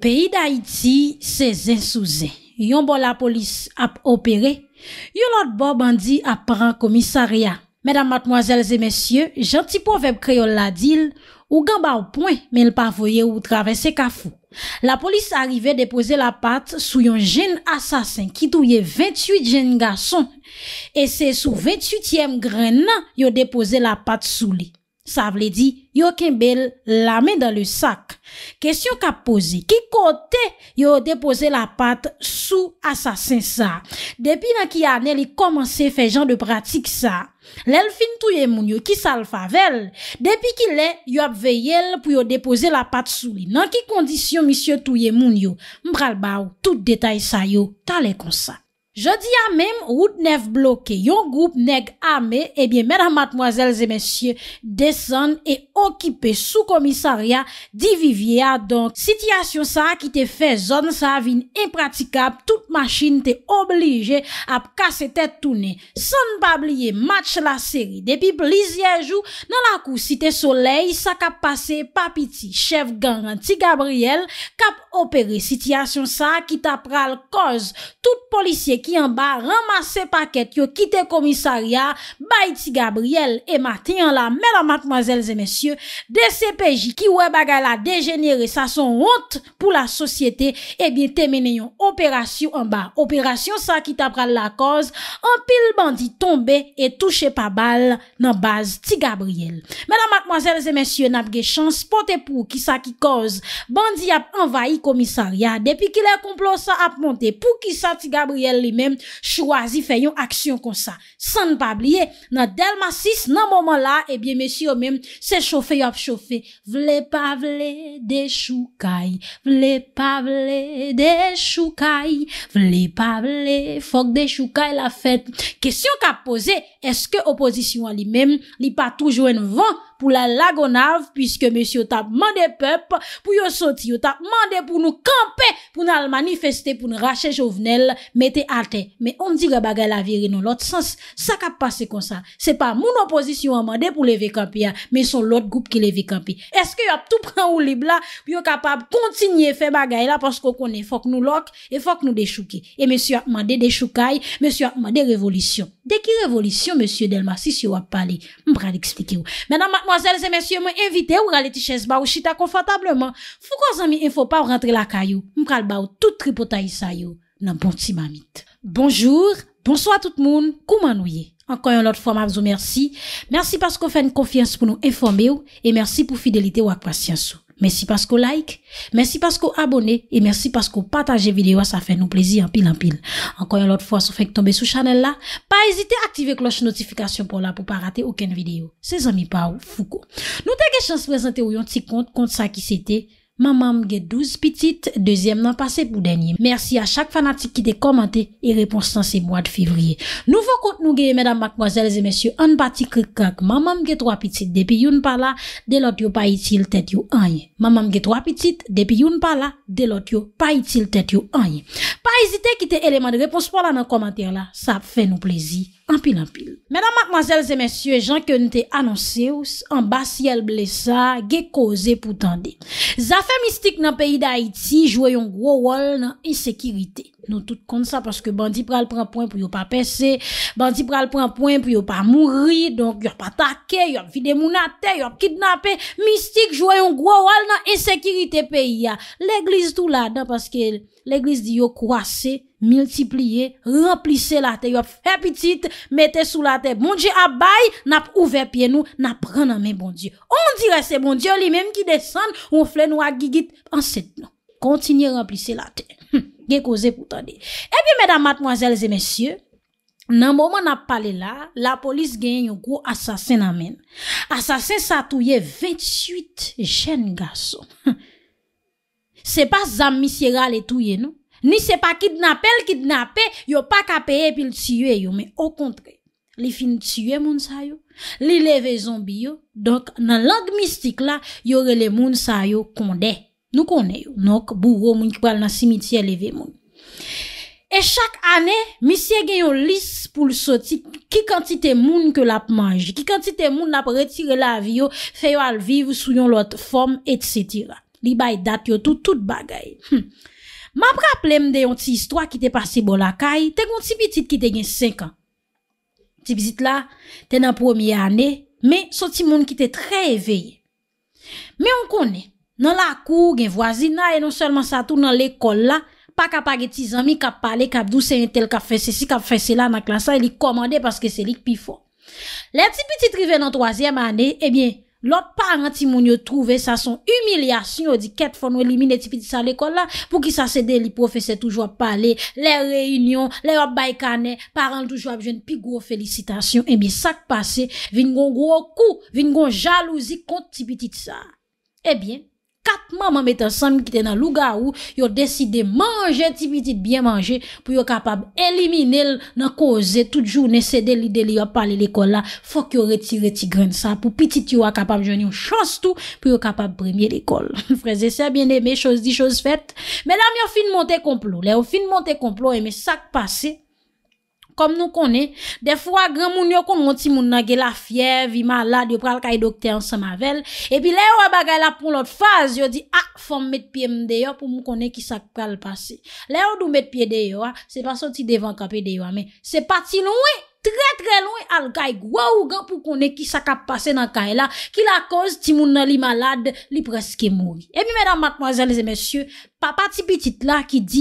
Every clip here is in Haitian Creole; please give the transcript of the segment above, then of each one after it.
Peyi d'Haïti se zensouze, yon bo la polis ap opere, yon lot bo bandi ap paran komisaria. Medan matmoazelze mesye, jantipo veb kreol la dil, ou gamba ou poen men lpavoye ou travese kafou. La polis arrive depose la pat sou yon jen asasen ki touye 28 jen gason, e se sou 28yem grennan yon depose la pat sou li. Sa vle di yo kembel la men dan le sak. Kesyon ka pose, ki kote yo depose la pat sou asasen sa? Depi nan ki anel yi komanse fè jan de pratik sa, lèl fin touye moun yo ki sal favel. Depi ki lè, yo ap veyel pou yo depose la pat sou li. Nan ki kondisyon misyo touye moun yo, mbral bau tout detay sa yo talen konsa. Je di a mem, wout nef bloke, yon goup neg ame, ebyen mèdam matmoazèl zè mèsyè, desan e okipe sou komisarya di vivye a, donk, sityasyon sa ki te fe zon, sa avin impratikab, tout machin te oblije ap kase te toune. San babliye match la seri, depi blizyejou, nan la kousi te soley, sa kap pase papiti, chev garanti Gabriel, kap operi sityasyon sa, ki ta pral koz, tout polisye ki, ki an ba ramase paket yo kite komisarya bay ti Gabrielle e mati an la mena matmazel zemesye de sepeji ki we baga la degenere sa son honte pou la sosyete e eh bie temene yon operasyon an ba operasyon sa ki tab pral la koz an pil bandi tombe e touche pa bal nan baz ti Gabrielle mena matmazel zemesye nap ge chans pote pou ki sa ki koz bandi ap envayi komisarya depi ki le komplo sa ap monte pou ki sa ti Gabrielle li mèm chwazi fè yon aksyon kon sa. San n'pabliye, nan del masis nan mouman la, ebyen mèsy yo mèm se chowfè yop chowfè. Vle pa vle de choukaj, vle pa vle de choukaj, vle pa vle fok de choukaj la fèt. Kesyon ka pose, eske opozisyon li mèm li pa toujwen vant pou la lagonav, pwiske mèsy yo tap mande pep, pou yo soti, yo tap mande pou nou kampe, pou nou almanifeste, pou nou rache jovenel, mette arte. Mè, on di ge bagay la viri nou, lòt sens, sa kap pase kon sa. Se pa, moun oposisyon yo amande pou leve kampi ya, mè son lòt goup ki leve kampi. Eske yo ap tou pran ou libla, pou yo kapab kontinye fe bagay la, pwosko konen fok nou lok, e fok nou dechouki. E mèsy yo akmande dechoukaj, mèsy yo akmande revolisyon. Dè ki revolisy Mwazelze men sye mwen evite ou gale ti ches ba ou chita konfantableman. Fou kwa zan mi enfo pa ou rentre la kayou, mkal ba ou tout tripo ta yisa yo nan bon ti mamit. Bonjour, bonso a tout moun, kouman ouye. Anko yon lot fwa ma vzo mersi. Mersi paskou fè n konfians pou nou enfome ou, e mersi pou fidelite ou akpwa syen sou. Merci parce que like, merci parce que abonnez et merci parce que partagez vidéo, ça fait nous plaisir en pile en pile. Encore une autre fois, si vous faites tomber sous channel là, pas hésiter à activer la cloche notification pour là pour pas rater aucune vidéo. C'est amis Pau Foucault. Nous t'avons chance de présenter un petit compte, compte ça qui c'était Mamam ge 12 pitit, Dezyem nan pase pou denye. Mersi a chak fanatik ki te komante E reponsan se mwa de fevriye. Nouvo kont nou ge, Medan bakboazelze, Mesye, An pati krikak, Mamam ge 3 pitit, Depi yon pala, Delot yo pa itil tet yo anye. Mamam ge 3 pitit, Depi yon pala, Delot yo pa itil tet yo anye. Pa ezite ki te eleman de repons Polan nan komante la, Sa fe nou plezi. Ampil ampil. Mèdam akmazèl zè mèsyè, jank yo nte anonsè ou, ambasyèl blè sa, ge koze pou tende. Zafè mistik nan peyi da Haiti, jwe yon gwo wol nan insekirite. nou tout kon sa, paske bandi pral pran poin, pou yo pa peser, bandi pral pran poin, pou yo pa mouri, donk yo pa take, yo vide mounate, yo kidnape, mistik, jwayon gwo wal nan, ensekiritè peyi ya, l'eglise tou la, dan paske l'eglise di yo kwasè, multiplié, remplisse la te, yo fe pitit, mette sou la te, mounje bon abay, nap ouve piye nou, nap pran nan men mounje, mounje se mounje li menm ki desan, ou flè nou a gigit, ansè, kontinye remplisse la te, hmpf, Ge koze pou tande. E pi mèdam matmwazèl zè mèsyè, nan mouman ap pale la, la polis gen yon kou asasè nan men. Asasè sa touye 28 jèn gaso. Se pa zam misyera non? le touye nou. Ni se pa kidnapèl kidnapè, yo pa kapeye pil tsyue yo. Men, o kontre, li fin tsyue moun sa yo, li leve zonbi yo, donk nan lang mistik la, yo rele moun sa yo konde. Nou kone yo, nok, bourou moun ki pral nan simitiye leve moun. E chak ane, misye gen yo lis pou l'soti ki kantite moun ke lap manji, ki kantite moun nap retire la vyo, feyo alviv sou yon lot form, etc. Li bay dat yo tout, tout bagay. Hm. Ma praplem de yon ti istwa ki te pasi bol akay, te kon ti bitit ki te gen 5 an. Ti vizit la, te nan promye ane, me, soti moun ki te tre eveye. Me yon kone. nan la kou, gen vwazina, e non selman sa tou nan l'ekol la, pa kapag eti zami kap pale, kap douse entel, kap fese si, kap fese la nan klasan, e li komande paske se lik pi fon. Le tipi ti triven nan troasyem ane, e bie, lot parenti moun yo trouve, sa son humilyasyon, o di ket fon ou elimine tipi ti sa l'ekol la, pou ki sa sede li profese toujwa pale, le reyunion, le wap baykane, parent toujwa apjwen, pi gwo felicitasyon, e bie, sak pase, vin gwo gwo kou, vin gwo jalouzi konti tipi ti sa. E bie, Katman mamete ansan mi kite nan luga ou, yo deside manje ti biti biye manje pou yo kapab elimine l na koze. Tout jou nese deli deli yo pale l ekol la, fok yo retire ti gren sa pou pitit yo a kapab jwenni yon chans tou pou yo kapab premye l ekol. Freze se a bien eme, chos di chos fet. Men la mi yo fin monte komplo, le yo fin monte komplo e me sak pase. Kom nou kone, defwa gen moun yo kon moun ti moun nage la fye, vi malade, yo pral kay dokte ansan mavel. Epi le ou a bagay la pou lout faz, yo di, a, ah, fom met pye m deyo pou mou kone ki sak pral pase. Le ou dou met pye deyo, ah, se pasan ti devan kape deyo, ame, ah, se pati nou e, tre tre nou e, al gay gwa ou gen pou kone ki sak ap pase nan kay la, ki la konz ti moun nan li malade, li preske mou. Epi mèdame, matmoazèlèzè, mèsyèlèzè, Pa pati pitit la ki di,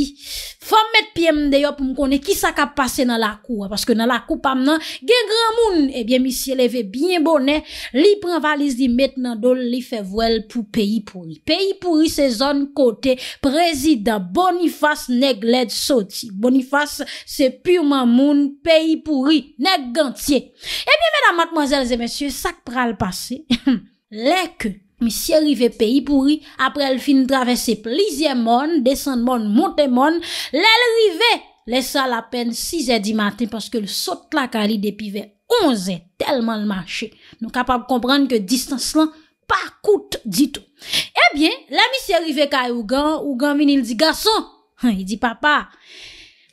fom met piem deyop mkone ki sak ap pase nan la kou. Ah, paske nan la kou pam nan gen gran moun, ebyen eh misye leve bien bonen, li pren valiz di met nan don li fevwel pou peyi pouri. Peyi pouri se zon kote, prezida bonifas neg led soti. Bonifas se pureman moun, peyi pouri neg gantye. Ebyen eh mena matmazelze mesye sak pral pase, lek. misye rive peyi pouri, apre el fin travesse plizye mon, desen mon, monte mon, lel rive, lesa la pen 6 e di maten, paske le sot la kali depi ve 11 e, telman lmanche, nou kapab kompran ke distans lan, pa koute ditou. Ebyen, eh la misye rive ka e Ougan, Ougan vinil di, Gasson, he, di papa,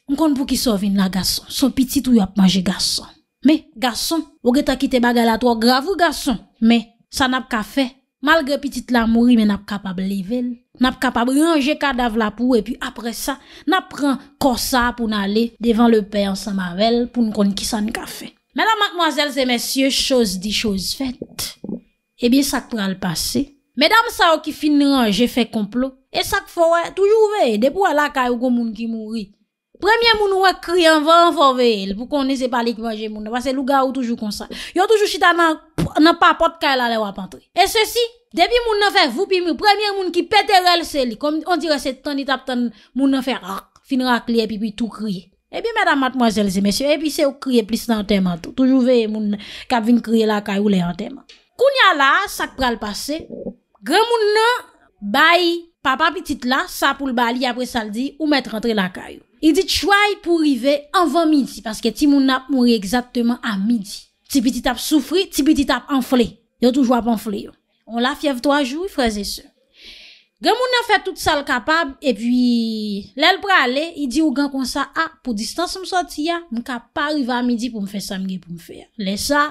m kon pou ki so vin la Gasson, son piti tou yap manje Gasson. Me, Gasson, ou ge ta kite baga la to, gravou Gasson, me, sa nap ka fey, Malgre pitit la mouri, me nap kapab livel. Nap kapab yonje kadaf la pou, e pi apre sa, nap pran kosa pou nale devan le pey ansa mavel pou nkon ki san kafe. Mèdam, mèk, mwazèl, zè, mèsyè, chos di chos fèt. Ebyen sak pral pase. Mèdam sa ou ki fin ran, jè fè komplo. E sak fòre, toujou vey, depo ala ka yo gomoun ki mouri. Premye moun wak kri an van forve el, pou kon nese palik manje moun nan, wase luga ou toujou konsan. Yon toujou chita nan pa pot kare la le wap antre. E se si, depi moun nan fèk vupi mou, premye moun ki pèdere l seli, kon dire se toni tap ton moun nan fèk, finra kli epi pi tou kri. Epi mèdam matmòzel se mèsyon, epi se ou kriye plis nan teman tou, toujou veye moun nan kap vin kriye la kare ou le yon teman. Koun ya la, sak pral pase, gre moun nan bayi papa pitit la, sa pou l bali apre saldi, ou m I dit chwae pou rive anvan midi. Paske ti moun ap moun re exakteman an midi. Ti biti tap soufri, ti biti tap anfle. Yo toujwa ap anfle yo. On la fyev 3 jouy freze se. Gen moun a fwe tout sal kapab. E pi lèl prale, i di ou gan kon sa a pou distanse msotiya. M ka pa riva an midi pou m fwe sa mge pou m fwe. Lè sa,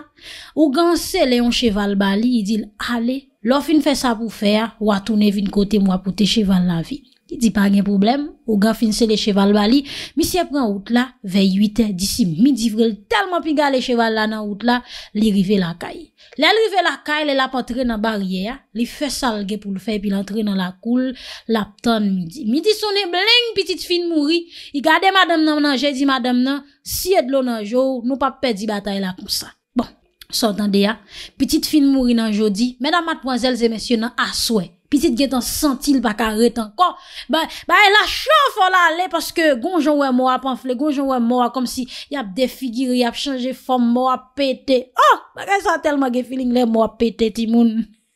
ou gan se le yon cheval bali. I dil, ale, lòf yon fwe sa pou fwe. Ou a toune vin kote mwa pou te cheval la vil. Di pa gen problem, ou ga finse le cheval bali Mi si apre an out la, vey 8 an Disi mi divre l telman pi ga le cheval la nan out la Li rive la kay Le rive la kay, le la patre nan barye ya Li fe salge pou l fey pi l antre nan la koul La pton mi di Mi di sonen bling, pitit fin mouri I gade madam nan nan, jay di madam nan Si ed lon nan jow, nou pa pedi batay la kon sa Bon, sotan de ya Pitit fin mouri nan jow di Menan matponzel zemesye nan aswe Pisit gen tan santil baka re tan kon. Ba e la chan fola ale. Paske gonjon we mwa panfle. Gonjon we mwa kom si yap defigiri. Yap chanje fom mwa pete. Oh! Bakay sa tel ma ge feeling le mwa pete ti moun.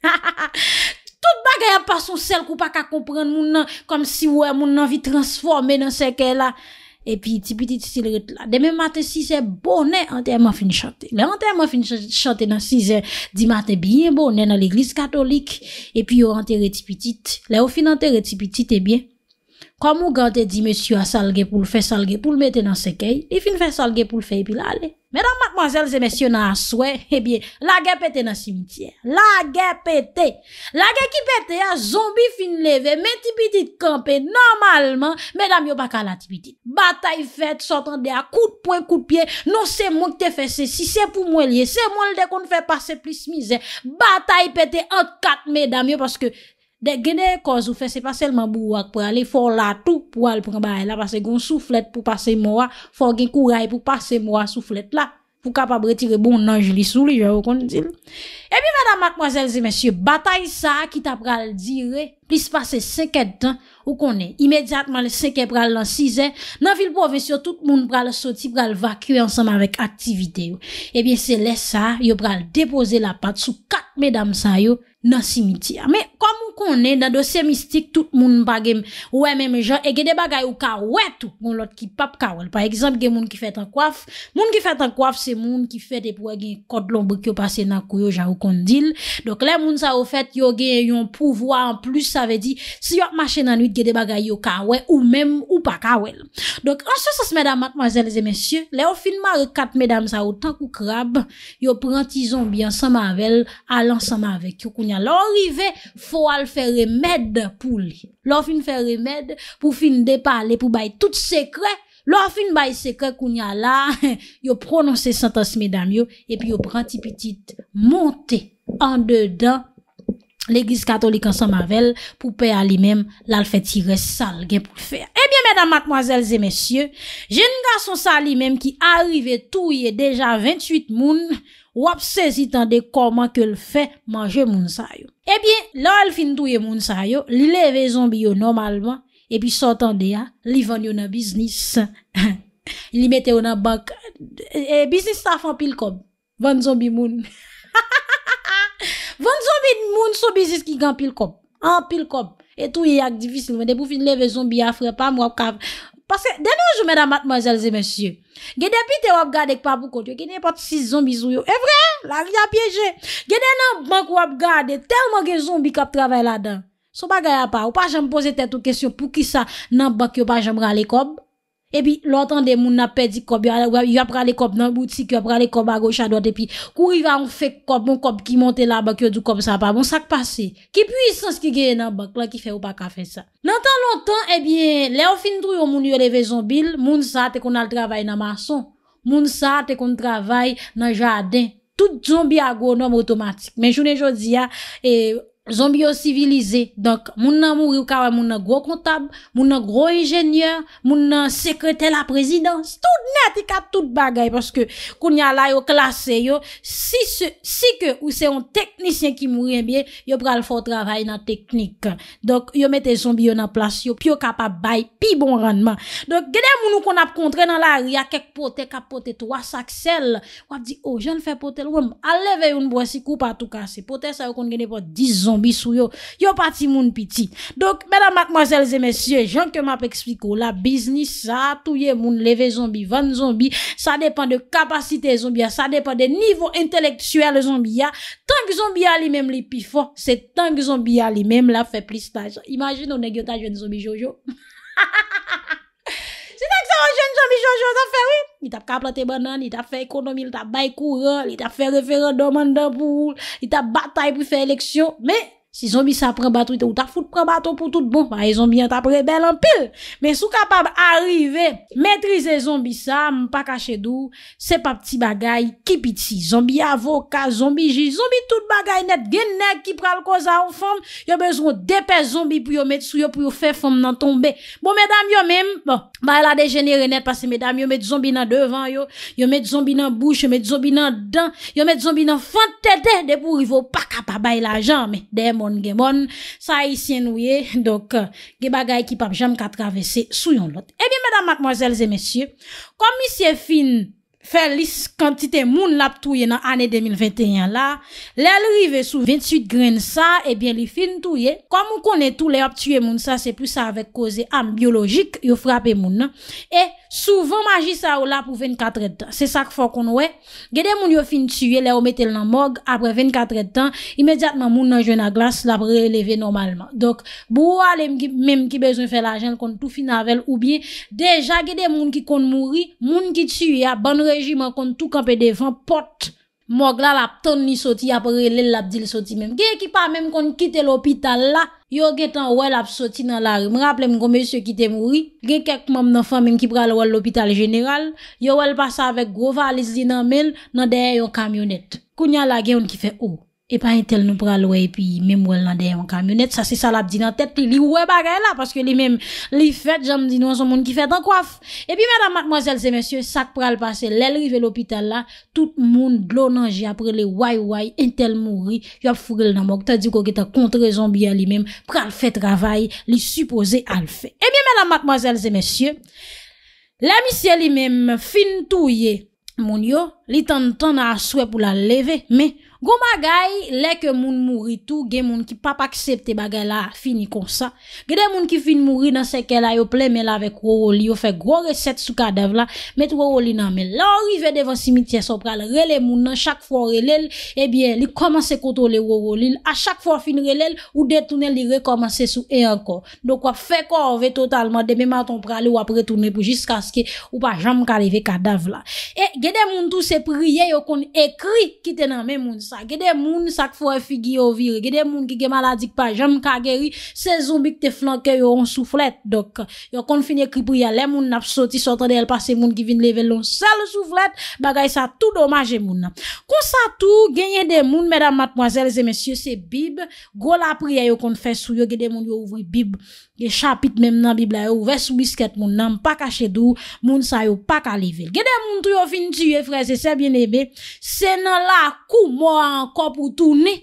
Ha ha ha! Tout bagay ap pason sel kou baka komprende moun nan. Kom si we moun nan vi transforme nan seke la. E pi ti pitit si le ret la. Deme matè si se bonè, anter man fin chante. Le anter man fin chante nan si se di matè biyen bonè nan l'Eglise Katolik. E pi yo anter re ti pitit. Le ou fin anter re ti pitit e bien. Kwa mou gante di mesyu a salge pou l'fe, salge pou l'mete nan sekey, li fin fe salge pou l'fe epil ale. Medan matmazel ze mesyu nan aswe, ebyen, la gen pete nan simityer. La gen pete. La gen ki pete a zombi fin leve, men tipi tit kampe, normalman, medan myo baka la tipi tit. Bata yi fete, sotan de a, kout poin, kout pie, non se moun te fese, si se pou moun liye, se moun de kon fè pase plis mize. Bata yi pete ant kat, medan myo, paske... De genè koz ou fè, se pa selman bou wak pou alè for la tou, pou alè pren baye la, pase gon souflet pou pase mwa, for gen kou ray pou pase mwa souflet la, pou kapab retire bon nanj li souli, jè ou kon di lè. E bi, vada mkmozèlze, mèsyo, batay sa, ki ta pral dire, plis pase seke ddan, ou konè, imediatman le seke pral lan si zè, nan vil povèsyo, tout moun pral soti pral vakye ansam avèk aktivite yo. E bi, se lè sa, yo pral depose la pat sou kat medam sa yo nan simitia. Amey! Komoun konen, dan dosye mistik, tout moun pa gen wè mèmè jan, e gède bagay ou ka wè tou, goun lot ki pap ka wèl. Par exemple, gen moun ki fèt an kwaf, moun ki fèt an kwaf, se moun ki fèt epwè e gen kod lombè kyo pasè nan kouyo ja ou kondil. Dok lè, moun sa ou fèt, yo gen yon pouvoi, an plus, sa vè di, si yo ap mache nan wit, gède bagay ou ka wè, ou mèm, ou pa ka wèl. Dok, ansos as mèdamat, mwazèl, zè mèsyè, lè ou finmare kat mèdam sa ou tank ou krab, yo pranti zonbyan fwo al fè remèd pou li. Lò fin fè remèd pou fin depa li pou bay tout sekre. Lò fin bay sekre koun ya la, yo prononse santas medan yo epi yo pranti pitit montè an dedan L'Eglise Katolik ansan mavel pou pe alimem lal fè tire sal gen pou l'fè. Ebyen, eh mèdam, matmoazèlzè, mèsyè, jen ngan son salimem ki arrive touye deja 28 moun wap sezitande koman ke l'fè manje moun sayo. Ebyen, eh lal fin touye moun sayo, li leve zombi yo normalman, e pi sotande ya, li vanyo nan biznis, li mette yo nan bank, e eh, biznis ta fan pil kom, vany zombi moun. Van zombi moun sou bizis ki gan pil kob. An pil kob. E tou yak divisi mwen de pou fin leve zombi afre pa mwap kav. Pase denon jume damat manjelze men sye. Gede pite wap gade ek pa boukot yo. Gede pati sis zombi zou yo. E vre la ria pyeje. Gede nan bank wap gade. Telman gen zombi kap travay la den. Sou bagay a pa. Ou pa jame pose tetou kesyon pou ki sa nan bak yo pa jame rale kob. Et puis, l'entend des moun n'a perdu cob, il a les cob dans boutique, il a les cob à gauche, à droite, et puis, il va en fait cob, bon cob qui monte là, bas, a du cob ça pas, bon ça qui passé. Qui puissance qui gagne dans banque là, qui fait ou pas qu'à faire ça. N'entend longtemps, eh bien, les on fin drou, moun yo levé son bill, moun ça, qu'on a le travail dans maçon, moun ça, te qu'on travaille dans jardin. Tout zombie agronome automatique. Mais journée jodi a, hein, et, zombi yo sivilize. Donk, moun nan mouri ou kawa moun nan gro kontab, moun nan gro injenyeur, moun nan sekretè la prezidans, tout neti kat tout bagay, paske koun ya la yo klasè yo. Si ke ou se yon teknisyen ki mouri eh en biye, yo pral fòt travay nan teknik. Donk, yo mette zombi yo nan plasyo, pi yo kapab bay, pi bon ranman. Donk, genè moun nou kon ap kontre nan la, yakek pote, kapote, towa saksel. Wap di, o, oh, jen fè pote, wèm, aleve yon bwesi koupa, tout kase, pote sa yo kon genè pote dizon. sous yo, yo pati moun piti. donc mesdames mademoiselles et messieurs jan que map la business, sa, touye moun leve zombie, van zombie ça dépend de capacité zombie, ça dépend de niveau intellectuel zombie ya, que zombie ya li même li pi c'est tant que zombie ya li même la fait plus stage Imagine on négotage zombie zombie jojo. Sina ki sa wajen jomijon josa fè wè? I tap ka plantè banan, i tap fè ekonomi, i tap bay kourol, i tap fè referè doman dè poul, i tap batay pou fè eleksyon. Mè! Si zombi sa pre baton, te ou ta foute pre baton pou tout bon. Ma e zombi an ta pre bel an pil. Men sou kapab arive, metrize zombi sa, mpa ka chedou. Se pa pti bagay, ki piti. Zombi avoka, zombi jil, zombi tout bagay net. Gen nek ki pral koza ou fom. Yo bezon depe zombi pou yo met sou yo pou yo fe fom nan tombe. Bon, medam yo mem, bon, ba la dejenere net. Pase medam yo met zombi nan devan yo. Yo met zombi nan bouche, yo met zombi nan dan. Yo met zombi nan fante de, de pou rivo pa kapabay la jan, men. Demo. Mwen gen mwen, sa isyen ou ye, dok, ge bagay ki pa jem ka travese sou yon lot. Ebyen, mwen dam, mwen zelze, mwen sye, kom mi se fin, fel lis kantite moun la ptouye nan ane 2021 la, lèl rive sou 28 gren sa, ebyen, li fin touye, kom mwen kone tou le ap touye moun sa, se plus sa avek koze am biologik, yo frapi moun, e, e, Souvan magi sa ou la pou 24 etan. Se sak fok kon we. Gede moun yo fin tsyue le ou metel nan mog. Apre 24 etan. Imediatman moun nan jwen a glas la preleve normalman. Dok bou wale menm ki bezon fè la jen kon tout fin navel oubyen. Deja gede moun ki kon mouri. Moun ki tsyue a ban rejiman kon tout kapè devan. Pot! Mog la ap ton ni soti apore lèl ap dil soti mèm. Ge ki pa mèm kon kite l'opital la, yo ge tan wèl ap soti nan l'arim. Rablem kon mèsyo kite mwoui, ge kek mèm nan fèm mèm ki pral wèl l'opital jeneral, yo wèl pasa avèk gro valiz dinan mèl nan deyè yon kamyonet. Kounya la gen yon ki fè ou. E pa entel nou pral wè epi mèm wèl nan den yon kamyonet, sa se salap di nan tèt li wè bagay la, paske li mèm li fèt, janm di nou an son moun ki fèt an kwaf. E pi mèdame, mademoiselles et messieurs, sak pral pase lèlrive l'hôpital la, tout moun glonanji apre li wèy wèy, entel mouri, yop furel nan mok, ta di kouke ta kontre zambia li mèm pral fèt ravay, li suppose al fèt. E mi mèdame, mademoiselles et messieurs, lèmissye li mèm fin touye moun yo, li tan tan nan aswe pou la leve, mèm, Goma gay le ke moun mouri tou Gen moun ki pap aksepte bagay la Fini kon sa Gede moun ki fin mouri nan seke la Yo pleme la vek wo roli Yo fe gro reset sou kadev la Met wo roli nan men Lan rive devan simitye sou pral Rele moun nan chak fwo relel Ebyen li komanse koto le wo roli A chak fwo fin relel Ou detounel li rekomansesou e anko Dok wap fe korve totalman Deme maton pral Ou apretounen pou jiska aske Ou pa jam kalive kadev la E gede moun tou se priye Yo kon ekri kite nan men moun Gede moun sak fwo e figi yo vir Gede moun ki ge maladik pa jem ka geri Se zumbik te flanke yo an souflet Dok yo kon finye kri priya Le moun nap soti sotre de el Pase moun ki vin leve lon sel souflet Bagay sa tou domaje moun Kon sa tou genye de moun Medan matmoazel zemesye se bib Gola priya yo kon fesou yo Gede moun yo ouvri bib Gè chapit mèm nan bibla yo ouve sou bisket moun nan pa kache dou, moun sa yo pa kalive. Gèdè moun triyo finjiye frese, se bien ebe, se nan la kou mwa an kop ou toune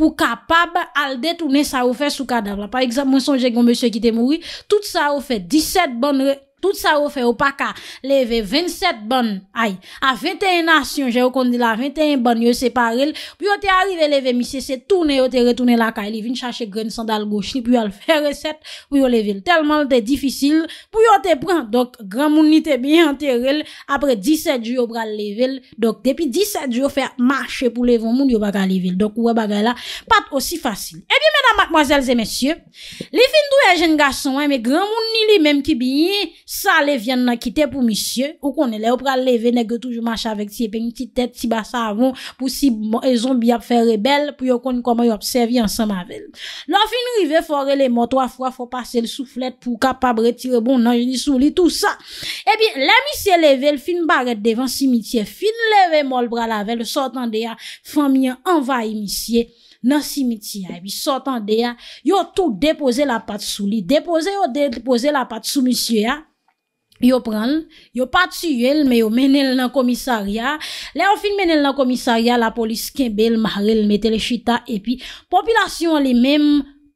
pou kapab al detoune sa yo fe sou kadabla. Par exemple, mwen sonje gwen mwen se ki te mouri, tout sa yo fe 17 ban re... Tout sa ou fe ou paka... Leve 27 bon... Ay... A 21 asyon... Je ou kondi la... 21 bon... Yo se parel... Puyo te arrive leve... Mi se se tourne... Yo te retourne la ka... Li vin chache gren san dal gochi... Puyo al fe reset... Puyo leve... Telman te difisil... Puyo te pren... Dok... Gran moun ni te biye anter el... Apre 17 ju yo bra leve... Dok... Depi 17 ju yo fe marche... Pou leve moun... Yo baga leve... Dok... Ou baga la... Pat osi fasil... E bi mena mkmoazelze mesye... Li fin doye jen gason... Me Sa le vyen nan kite pou misye. Ou konen le ou pral leve negre toujou mach avek ti e pen yon titet ti basa avon pou si bon, e zombi ap fè rebel pou yo konen koman yon observi ansan mavel. Nan fin rive fòre le motwa fwa fò pase l souflet pou kapabre tirebon nan jenisou li tout sa. E pi la misye leve l fin baret devan simitye. Fin leve mol pralave l sotan de ya. Fòm yon envaye misye nan simitye ya. E pi sotan de ya yo tout depose la pat sou li. Depose yo depose la pat sou misye ya. bi yo pran, yo pati yel, me yo menel nan komisarya, le yo fin menel nan komisarya, la polis kebel, marel, metel, chita, epi, populasyon li menm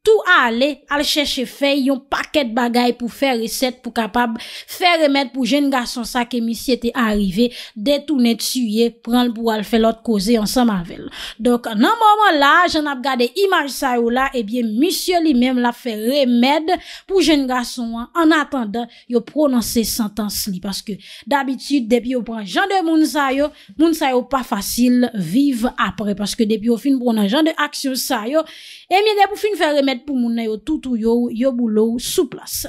tou a ale, al chèche fè, yon pakèd bagay pou fè reset, pou kapab fè remèd pou jèn gason sa ke misi etè a arrivé, detou netuye, pranl pou al fè lot koze yon samanvel. Donk, nan mouman la, jan ap gade imaj sa yo la, ebyen, misi li mèm la fè remèd pou jèn gason an an atanda, yo pronansè santans li. Paske, d'abitud, depi yo pran jan de moun sa yo, moun sa yo pa fasil, viv apre paske depi yo fin pran jan de aksyon sa eh yo, e mi ne pou fin fè remèd pou moun nan yo toutou yo, yo boulou sou plas.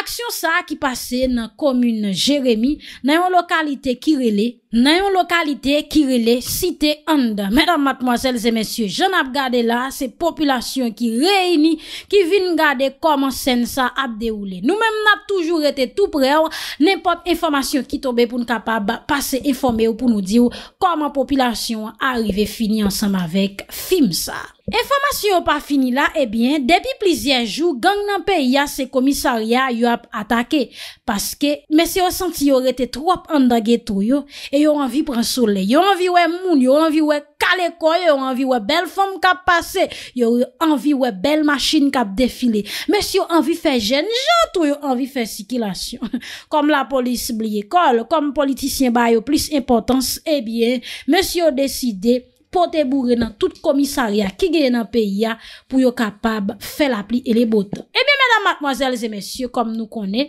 Aksyon sa ki pase nan komune Jeremie nan yo lokalite Kirele nan yon lokalite kirele site anda. Mèdam matmoazèl zè mèsyo, jen ap gade la se populasyon ki reini, ki vin gade koman sen sa ap de oule. Nou mèm nap toujou rete tou pre ou nèmpot informasyon ki tobe pou n'kapab pase informe ou pou nou di ou koman populasyon arive fini ansam avek fim sa. Informasyon ou pa fini la, ebyen eh depi plizien jou, gang nan pe ya se komisaria yu ap atake paske mèsyo senti ou rete trop anda getou yo, e Yo anvi pran sole, yo anvi wè moun, yo anvi wè kalekon, yo anvi wè bel fòm kap pase, yo anvi wè bel machin kap defile. Mes yo anvi fè jen jant ou yo anvi fè sikilasyon. Kom la polis bli ekol, kom politisyen ba yo plis importans, e eh bie, mes yo deside pote bourre nan tout komisarya ki gèye nan peyi ya pou yo kapab fè la pli e le botan. E bie, mèdam, mòzèlzè, mèsyò, kom nou konè.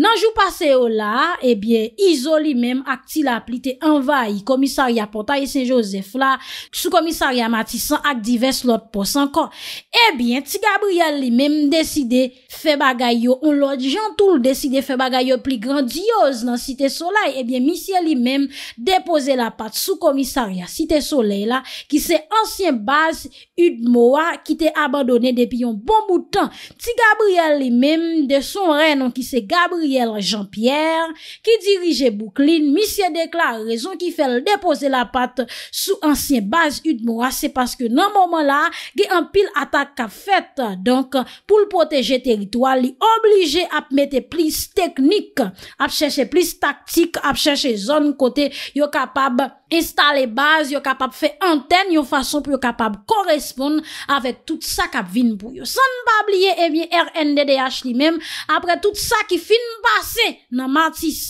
nanjou pase yo la ebyen izo li mem ak ti la plite envay komisarya potayi sen josef la sou komisarya matisan ak divers lot pos ankon ebyen ti gabriel li mem deside fe bagayyo ou lot jantoul deside fe bagayyo pli grandiyoz nan site solei ebyen misye li mem depose la pat sou komisarya site solei la ki se ansyen base udmowa ki te abandone depi yon bon boutan ti gabriel li mem de son renon ki se gabriel Jean-Pierre, ki dirije boukline, misye dekla rezon ki fel depose la pat sou ansyen base Udmoua, se paske nan momen la, ge an pil atak ka fet, donk pou l poteje teritwa, li oblije ap mette plis teknik, ap cheshe plis taktik, ap cheshe zon kote yo kapab... Instale baz, yo kapap fe anten yo fason pou yo kapap koresponde avèk tout sa kap vin pou yo. San bab liye, evye, eh RNDDH li mem, apre tout sa ki fin basè nan martis,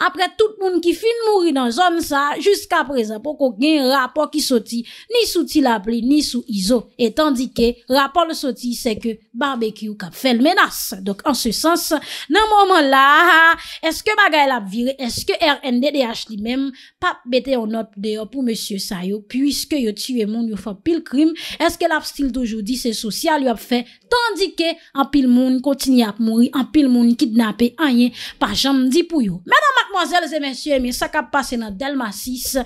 apre tout moun ki fin mouri nan zon sa, jusqu'a prezen pou ko gen rapor ki soti, ni soti la pli, ni sou izo, etan dike, rapor le soti, se ke barbekyou kap fel menas. Dok, an se sens, nan mouman la, eske bagay la pvire, eske RNDDH li mem, pap bete o not, deyo pou monsye sayo, pwiske yo tivye moun yo fap pil krim, eske laf stil dojodi se sosyal yo ap fe tandike apil moun kontinye ap mouri, apil moun kidnap e anye pa janm di pou yo. Mèdan makmwazèl zè monsye, mè sakap pase nan Delma 6,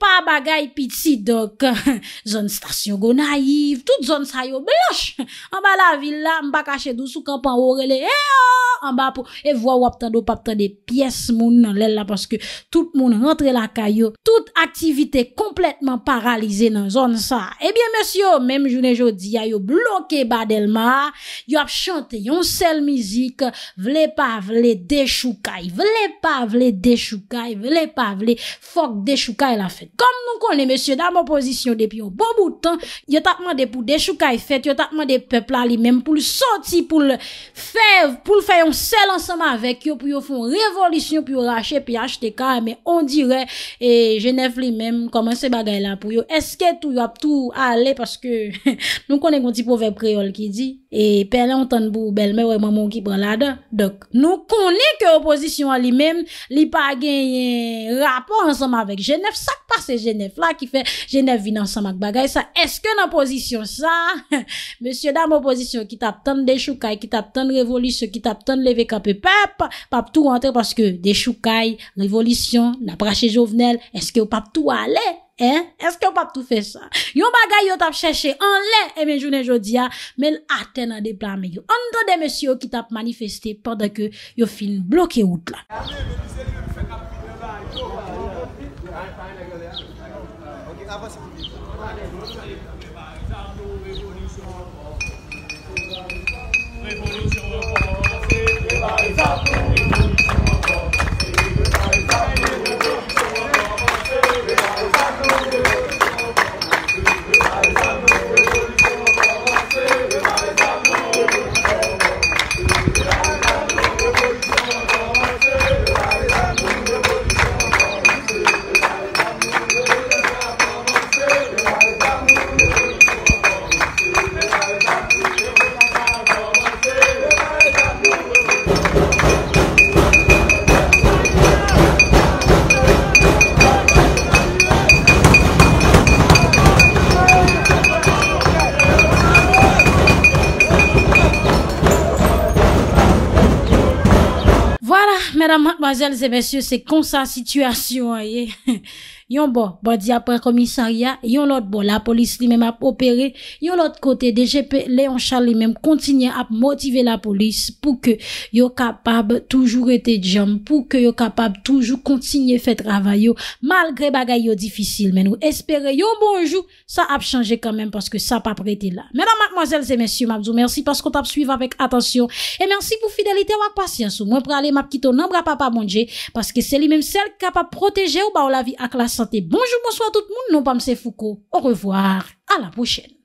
pa bagay piti dok, zon stasyon go naiv, tout zon sayo blosh, anba la villa, mba kache dousou kampan ourele, eee anba pou evwa wap tan do pap tan de piyes moun nan lèl la, paske tout moun rentre la kayo, tout ak aktivite kompletman paralize nan zon sa. Ebyen mesyo, mem jounen joudi a yo bloke badel ma, yo ap chante yon sel mizik, vle pa vle dechoukai, vle pa vle dechoukai, vle pa vle fok dechoukai la fet. Kom nou konen mesyo, dan mo pozisyon depi bon yo bo boutan, yo tapman de pou dechoukai fet, yo tapman de pepla li menm pou l'soti pou l'fev, pou l'fe yon sel ansama vek yo, pou yon fon revolisyon, pou yon rache, pou yon achete ka, me on dire, e Genève li menm koman se bagay la pou yo. Eske tou yo ap tou ale, paske nou konen kon ti pouvek preol ki di e pelan ton bou belme wè maman ki pralade. Dok, nou konen ke oposisyon li menm li pa genye rapor ansanm avèk jenef. Sak pa se jenef la ki fe jenef vin ansanm ak bagay sa. Eske nan posisyon sa, monsye dam oposisyon ki tap ton de choukai, ki tap ton revolisyon, ki tap ton leve kapèpèp, pap tou rentè paske de choukai, revolisyon, naprache jovenel, eske ou pap tou a lè, eh, eske yo pap tou fè sa yon bagay yo tap chèche an lè, eme eh jounen jodi ya men atè nan de plan meyo, an do de mèsyo ki tap manifestè, padè ke yo fil blokè wout la mesdames, mademoiselles et messieurs, c'est comme ça situation, voyez. yon bo, bo di apre komisarya, yon lot bo, la polis li men ap opere, yon lot kote, deje pe Leon Charles li men kontinye ap motive la polis pou ke yon kapab toujou rete jam, pou ke yon kapab toujou kontinye fe travay yo, malgre bagay yo difisil, men ou espere yon bonjou, sa ap chanje kanmen, paske sa ap ap rete la. Menan, mademoiselles et messieurs, mabzou, mersi, paske kont ap suive avek atensyon, e mersi pou fidelite wak pasyans, ou mwen pre ale map kito nan bra pa pa mounje, paske se li men sel kapab proteje ou ba ou la vi ak la san Bonjour, bonsoir tout le monde. Non, pas M. Foucault. Au revoir. À la prochaine.